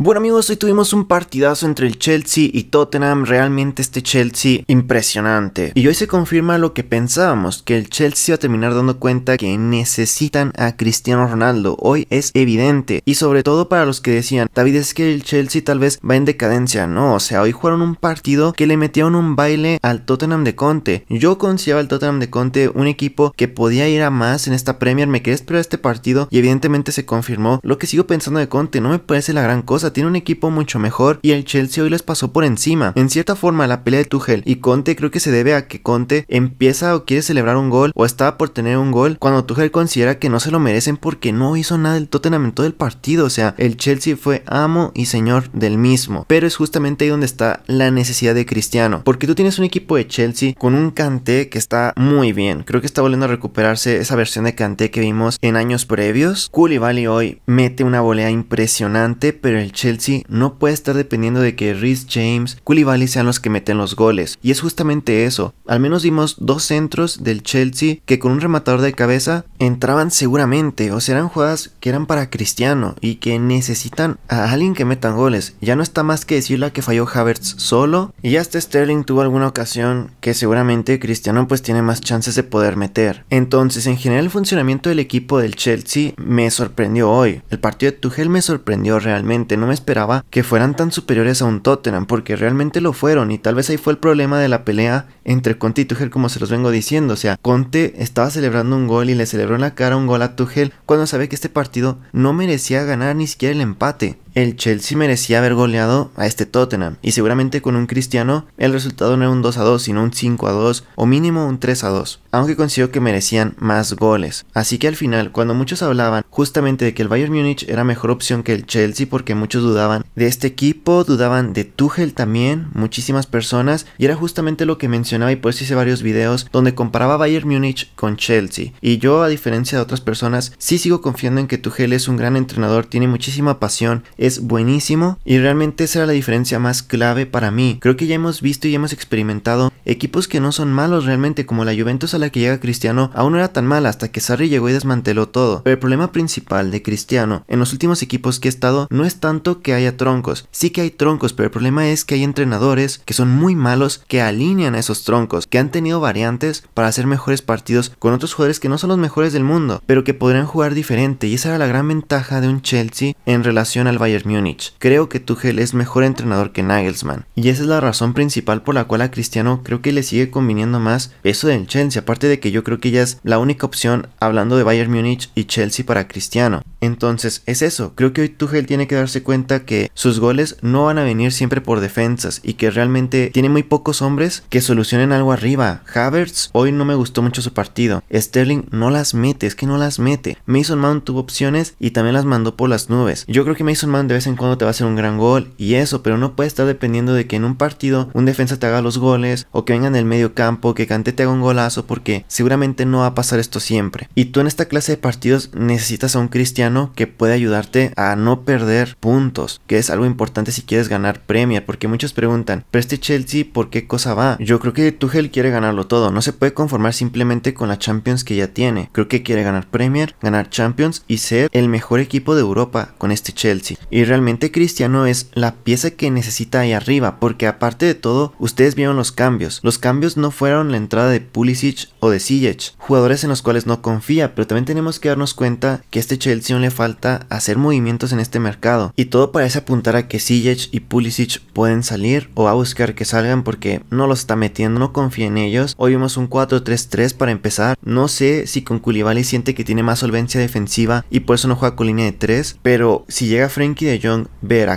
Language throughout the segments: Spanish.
Bueno amigos, hoy tuvimos un partidazo entre el Chelsea y Tottenham, realmente este Chelsea impresionante. Y hoy se confirma lo que pensábamos, que el Chelsea va a terminar dando cuenta que necesitan a Cristiano Ronaldo, hoy es evidente. Y sobre todo para los que decían, David es que el Chelsea tal vez va en decadencia, no, o sea, hoy jugaron un partido que le metieron un baile al Tottenham de Conte. Yo consideraba al Tottenham de Conte un equipo que podía ir a más en esta Premier, me quedé esperar este partido y evidentemente se confirmó. Lo que sigo pensando de Conte no me parece la gran cosa tiene un equipo mucho mejor y el Chelsea hoy les pasó por encima. En cierta forma, la pelea de Tuchel y Conte creo que se debe a que Conte empieza o quiere celebrar un gol o está por tener un gol cuando Tuchel considera que no se lo merecen porque no hizo nada del Tottenham en todo el partido. O sea, el Chelsea fue amo y señor del mismo. Pero es justamente ahí donde está la necesidad de Cristiano. Porque tú tienes un equipo de Chelsea con un Kanté que está muy bien. Creo que está volviendo a recuperarse esa versión de Kanté que vimos en años previos. Koulibaly hoy mete una volea impresionante, pero el Chelsea no puede estar dependiendo de que Rhys James, Koulibaly sean los que meten los goles. Y es justamente eso. Al menos vimos dos centros del Chelsea que con un rematador de cabeza entraban seguramente. O serán eran jugadas que eran para Cristiano y que necesitan a alguien que metan goles. Ya no está más que decirle la que falló Havertz solo. Y hasta Sterling tuvo alguna ocasión que seguramente Cristiano pues tiene más chances de poder meter. Entonces, en general el funcionamiento del equipo del Chelsea me sorprendió hoy. El partido de Tuchel me sorprendió realmente. No me esperaba que fueran tan superiores a un Tottenham, porque realmente lo fueron y tal vez ahí fue el problema de la pelea entre Conte y Tuchel como se los vengo diciendo, o sea, Conte estaba celebrando un gol y le celebró en la cara un gol a Tuchel cuando sabe que este partido no merecía ganar ni siquiera el empate el Chelsea merecía haber goleado a este Tottenham y seguramente con un Cristiano el resultado no era un 2 a 2 sino un 5 a 2 o mínimo un 3 a 2, aunque considero que merecían más goles. Así que al final, cuando muchos hablaban justamente de que el Bayern Múnich era mejor opción que el Chelsea porque muchos dudaban de este equipo, dudaban de Tuchel también, muchísimas personas y era justamente lo que mencionaba y por eso hice varios videos donde comparaba Bayern Múnich con Chelsea y yo a diferencia de otras personas sí sigo confiando en que Tuchel es un gran entrenador, tiene muchísima pasión, es buenísimo y realmente esa era la diferencia más clave para mí. Creo que ya hemos visto y hemos experimentado equipos que no son malos realmente, como la Juventus a la que llega Cristiano, aún no era tan mala hasta que Sarri llegó y desmanteló todo. Pero el problema principal de Cristiano en los últimos equipos que he estado no es tanto que haya troncos, sí que hay troncos, pero el problema es que hay entrenadores que son muy malos que alinean a esos troncos, que han tenido variantes para hacer mejores partidos con otros jugadores que no son los mejores del mundo, pero que podrían jugar diferente y esa era la gran ventaja de un Chelsea en relación al Bayern Bayern Múnich. Creo que Tuchel es mejor entrenador que Nagelsmann. Y esa es la razón principal por la cual a Cristiano creo que le sigue conviniendo más eso del Chelsea. Aparte de que yo creo que ella es la única opción hablando de Bayern Múnich y Chelsea para Cristiano. Entonces es eso. Creo que hoy Tuchel tiene que darse cuenta que sus goles no van a venir siempre por defensas y que realmente tiene muy pocos hombres que solucionen algo arriba. Havertz hoy no me gustó mucho su partido. Sterling no las mete, es que no las mete. Mason Mount tuvo opciones y también las mandó por las nubes. Yo creo que Mason Mount de vez en cuando te va a hacer un gran gol y eso, pero no puede estar dependiendo de que en un partido un defensa te haga los goles o que venga en el medio campo, que Kanté te haga un golazo, porque seguramente no va a pasar esto siempre. Y tú en esta clase de partidos necesitas a un cristiano que pueda ayudarte a no perder puntos, que es algo importante si quieres ganar Premier, porque muchos preguntan, pero este Chelsea, ¿por qué cosa va? Yo creo que Tuchel quiere ganarlo todo, no se puede conformar simplemente con la Champions que ya tiene. Creo que quiere ganar Premier, ganar Champions y ser el mejor equipo de Europa con este Chelsea. Y realmente Cristiano es la pieza que necesita ahí arriba, porque aparte de todo, ustedes vieron los cambios. Los cambios no fueron la entrada de Pulisic o de Ziyech, jugadores en los cuales no confía, pero también tenemos que darnos cuenta que a este Chelsea le falta hacer movimientos en este mercado. Y todo parece apuntar a que Ziyech y Pulisic pueden salir o a buscar que salgan porque no los está metiendo, no confía en ellos. Hoy vimos un 4-3-3 para empezar. No sé si con Koulibaly siente que tiene más solvencia defensiva y por eso no juega con línea de 3, pero si llega Frank de Jong, ver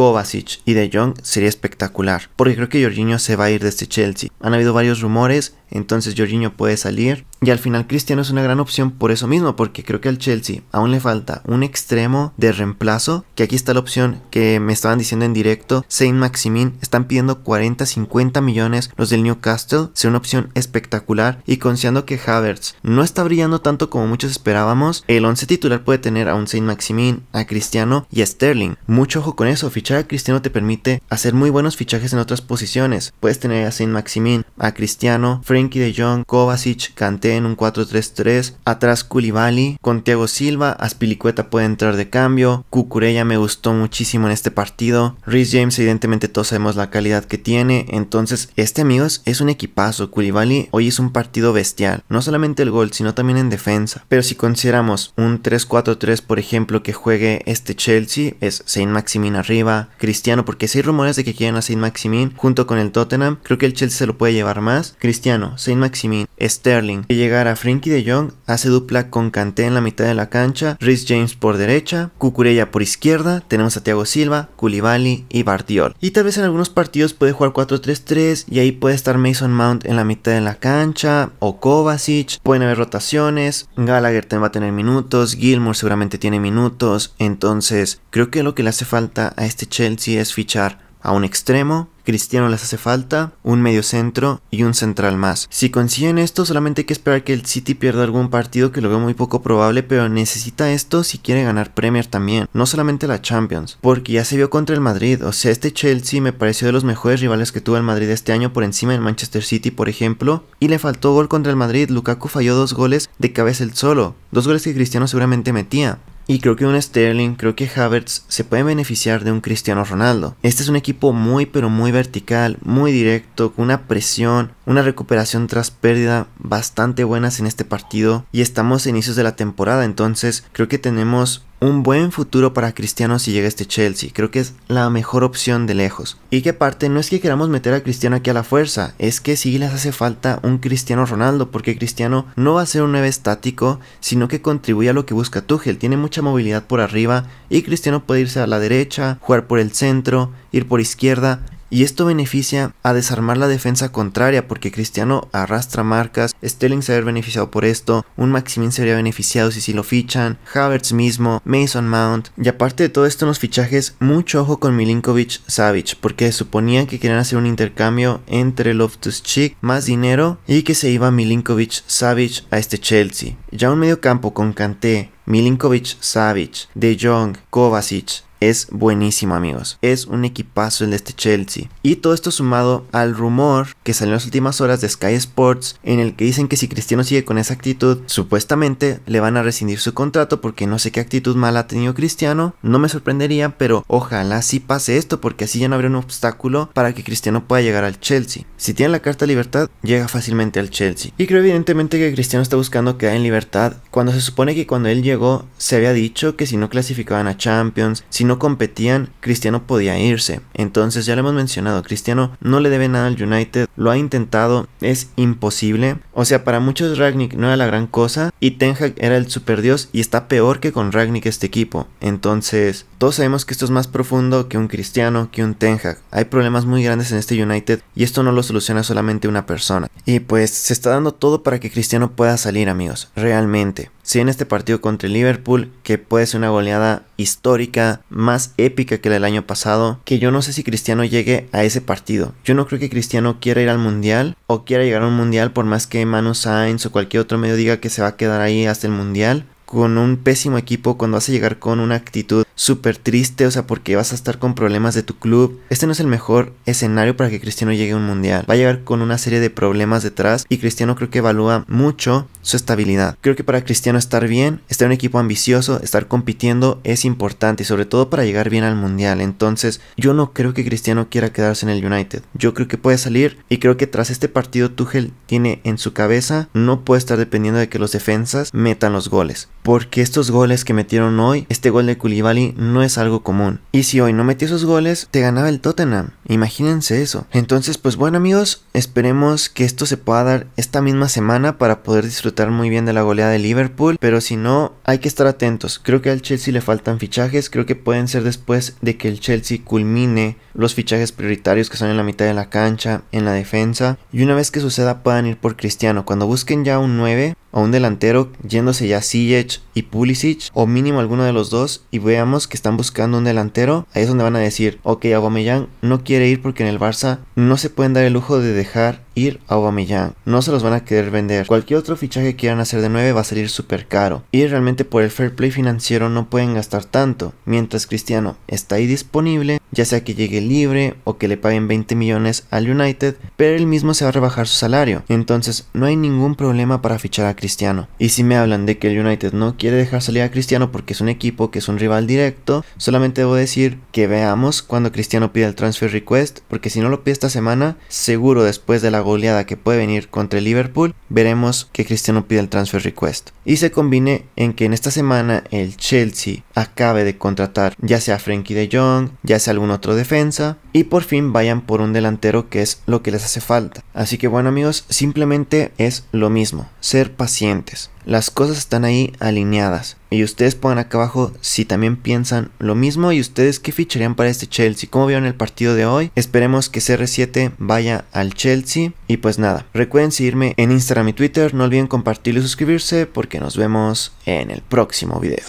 Kovacic y De Jong sería espectacular, porque creo que Jorginho se va a ir de este Chelsea. Han habido varios rumores, entonces Jorginho puede salir y al final Cristiano es una gran opción por eso mismo, porque creo que al Chelsea aún le falta un extremo de reemplazo, que aquí está la opción que me estaban diciendo en directo, Saint Maximin están pidiendo 40, 50 millones los del Newcastle, sería una opción espectacular y considerando que Havertz no está brillando tanto como muchos esperábamos, el 11 titular puede tener a un Saint Maximin, a Cristiano y a Sterling. Mucho ojo con eso, ficha a Cristiano te permite hacer muy buenos fichajes en otras posiciones. Puedes tener a Saint Maximin, a Cristiano, Frankie de Jong, Kovacic, Kanté en un 4-3-3, atrás Koulibaly, con Thiago Silva, Aspilicueta puede entrar de cambio, Cucurella me gustó muchísimo en este partido, Rhys James evidentemente todos sabemos la calidad que tiene, entonces este amigos es un equipazo, Koulibaly hoy es un partido bestial, no solamente el gol, sino también en defensa, pero si consideramos un 3-4-3 por ejemplo que juegue este Chelsea, es Saint Maximin arriba, Cristiano, porque si hay rumores de que quieren a Saint Maximin junto con el Tottenham, creo que el Chelsea se lo puede llevar más. Cristiano, Saint Maximin, Sterling, llegar a Frankie de Jong, hace dupla con Kanté en la mitad de la cancha, Rhys James por derecha, Cucurella por izquierda, tenemos a Thiago Silva, Koulibaly y Bardiol. Y tal vez en algunos partidos puede jugar 4-3-3 y ahí puede estar Mason Mount en la mitad de la cancha o Kovacic, pueden haber rotaciones, Gallagher va a tener minutos, Gilmour seguramente tiene minutos, entonces creo que lo que le hace falta a este este Chelsea es fichar a un extremo, Cristiano les hace falta, un medio centro y un central más. Si consiguen esto, solamente hay que esperar que el City pierda algún partido que lo veo muy poco probable, pero necesita esto si quiere ganar Premier también, no solamente la Champions, porque ya se vio contra el Madrid, o sea, este Chelsea me pareció de los mejores rivales que tuvo el Madrid este año por encima del Manchester City, por ejemplo, y le faltó gol contra el Madrid, Lukaku falló dos goles de cabeza el solo, dos goles que Cristiano seguramente metía. Y creo que un Sterling, creo que Havertz se puede beneficiar de un Cristiano Ronaldo. Este es un equipo muy pero muy vertical, muy directo, con una presión, una recuperación tras pérdida bastante buenas en este partido y estamos a inicios de la temporada, entonces creo que tenemos un buen futuro para Cristiano si llega este Chelsea. Creo que es la mejor opción de lejos. Y que aparte no es que queramos meter a Cristiano aquí a la fuerza, es que sí les hace falta un Cristiano Ronaldo, porque Cristiano no va a ser un 9 estático, sino que contribuye a lo que busca Tuchel. Tiene mucha movilidad por arriba y Cristiano puede irse a la derecha, jugar por el centro, ir por izquierda. Y esto beneficia a desarmar la defensa contraria porque Cristiano arrastra marcas, Sterling se ve beneficiado por esto, un Maximin vería beneficiado si sí lo fichan, Havertz mismo, Mason Mount. Y aparte de todo esto en los fichajes, mucho ojo con Milinkovic Savic porque suponía que querían hacer un intercambio entre Loftus chick más dinero y que se iba Milinkovic Savic a este Chelsea. Ya un medio campo con Kanté, Milinkovic Savic, De Jong, Kovacic, es buenísimo, amigos. Es un equipazo el de este Chelsea. Y todo esto sumado al rumor que salió en las últimas horas de Sky Sports, en el que dicen que si Cristiano sigue con esa actitud, supuestamente le van a rescindir su contrato porque no sé qué actitud mala ha tenido Cristiano. No me sorprendería, pero ojalá sí pase esto porque así ya no habría un obstáculo para que Cristiano pueda llegar al Chelsea. Si tiene la carta de libertad, llega fácilmente al Chelsea. Y creo evidentemente que Cristiano está buscando quedar en libertad cuando se supone que cuando él llegó se había dicho que si no clasificaban a Champions, si no competían, Cristiano podía irse. Entonces ya lo hemos mencionado, Cristiano no le debe nada al United, lo ha intentado, es imposible. O sea, para muchos Ragnick no era la gran cosa y Ten Hag era el superdios y está peor que con Ragnick este equipo. Entonces, todos sabemos que esto es más profundo que un Cristiano, que un Ten Hag. Hay problemas muy grandes en este United y esto no lo soluciona solamente una persona. Y pues se está dando todo para que Cristiano pueda salir, amigos, realmente. Si en este partido contra el Liverpool, que puede ser una goleada histórica, más épica que la del año pasado, que yo no sé si Cristiano llegue a ese partido. Yo no creo que Cristiano quiera ir al Mundial o quiera llegar a un Mundial por más que Manu Sainz o cualquier otro medio diga que se va a quedar ahí hasta el Mundial con un pésimo equipo, cuando vas a llegar con una actitud súper triste, o sea, porque vas a estar con problemas de tu club. Este no es el mejor escenario para que Cristiano llegue a un mundial. Va a llegar con una serie de problemas detrás y Cristiano creo que evalúa mucho su estabilidad. Creo que para Cristiano estar bien, estar en un equipo ambicioso, estar compitiendo es importante, y sobre todo para llegar bien al Mundial. Entonces, yo no creo que Cristiano quiera quedarse en el United. Yo creo que puede salir y creo que tras este partido Tuchel tiene en su cabeza, no puede estar dependiendo de que los defensas metan los goles. Porque estos goles que metieron hoy, este gol de Koulibaly no es algo común. Y si hoy no metió esos goles, te ganaba el Tottenham. Imagínense eso. Entonces, pues bueno amigos, esperemos que esto se pueda dar esta misma semana para poder disfrutar muy bien de la goleada de Liverpool, pero si no, hay que estar atentos. Creo que al Chelsea le faltan fichajes, creo que pueden ser después de que el Chelsea culmine los fichajes prioritarios que son en la mitad de la cancha, en la defensa, y una vez que suceda puedan ir por Cristiano. Cuando busquen ya un 9, a un delantero yéndose ya Ziyech y Pulisic o mínimo alguno de los dos y veamos que están buscando un delantero, ahí es donde van a decir, ok, Aubameyang no quiere ir porque en el Barça no se pueden dar el lujo de dejar ir a Aubameyang, no se los van a querer vender. Cualquier otro fichaje que quieran hacer de 9 va a salir súper caro y realmente por el fair play financiero no pueden gastar tanto, mientras Cristiano está ahí disponible, ya sea que llegue libre o que le paguen 20 millones al United, pero él mismo se va a rebajar su salario, entonces no hay ningún problema para fichar a Cristiano. Y si me hablan de que el United no quiere dejar salir a Cristiano porque es un equipo que es un rival directo, solamente debo decir que veamos cuando Cristiano pida el transfer request, porque si no lo pide esta semana, seguro después de la goleada que puede venir contra el Liverpool, veremos que Cristiano pida el transfer request. Y se combine en que en esta semana el Chelsea acabe de contratar, ya sea Frankie de Jong, ya sea algún otro defensa, y por fin vayan por un delantero que es lo que les hace falta. Así que bueno amigos, simplemente es lo mismo, ser pacientes. Las cosas están ahí alineadas. Y ustedes pongan acá abajo si también piensan lo mismo y ustedes qué ficharían para este Chelsea. ¿Cómo vieron el partido de hoy? Esperemos que CR7 vaya al Chelsea. Y pues nada, recuerden seguirme en Instagram y Twitter. No olviden compartir y suscribirse porque nos vemos en el próximo video.